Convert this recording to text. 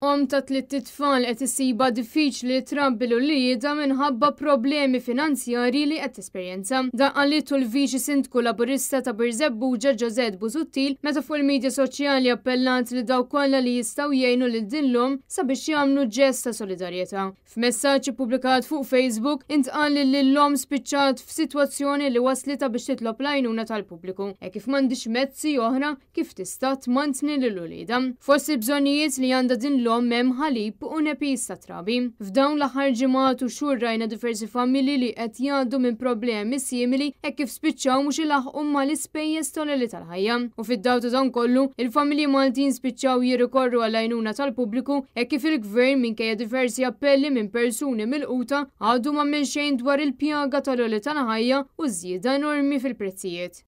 Om ta' tlitt tfal qed isiba diffiċli trabbilu li jida minħabba problemi finanzjari li qed esperjenza. Da' għalitu l viċi sindku laburista ta' Birzebbuġa Ġozet Buzuttil meta fuq il-medja soċjali appellant li daw kollha li jistgħu jgħinu lil dinlhom sabiex jagħmlu ġest ta' solidarjetà. F'messaġġi pubblikat fuq Facebook intqal li lilhom spiċċat f'sitwazzjoni li waslita biex titlob lajnuna tal-pubbliku. E kif m'għandix mezzi oħra kif tista' tmantni lil ulieda. Forsi bżonnijiet li għandha din ilhom m'hemm ħalib u nepis ta' trabi. F'dawn l-aħħar ġimgħat u xhur rajna diversi familji li qed jgħaddu minn problemi simili e kif spiċċaw mhux ilaħqu ma l-ispejjeż toleli tal-ħajja. U fid-daw ta' dan kollu, il-familji Maltin spiċċaw jirrikorru għall-għajnuna tal-pubbliku e kif il-gvern minkejja diversi appelli minn persuni mill-quta għadu ma minn xejn dwar il-pjaga tal tal-ħajja u żjieda enormi fil-prezzijiet.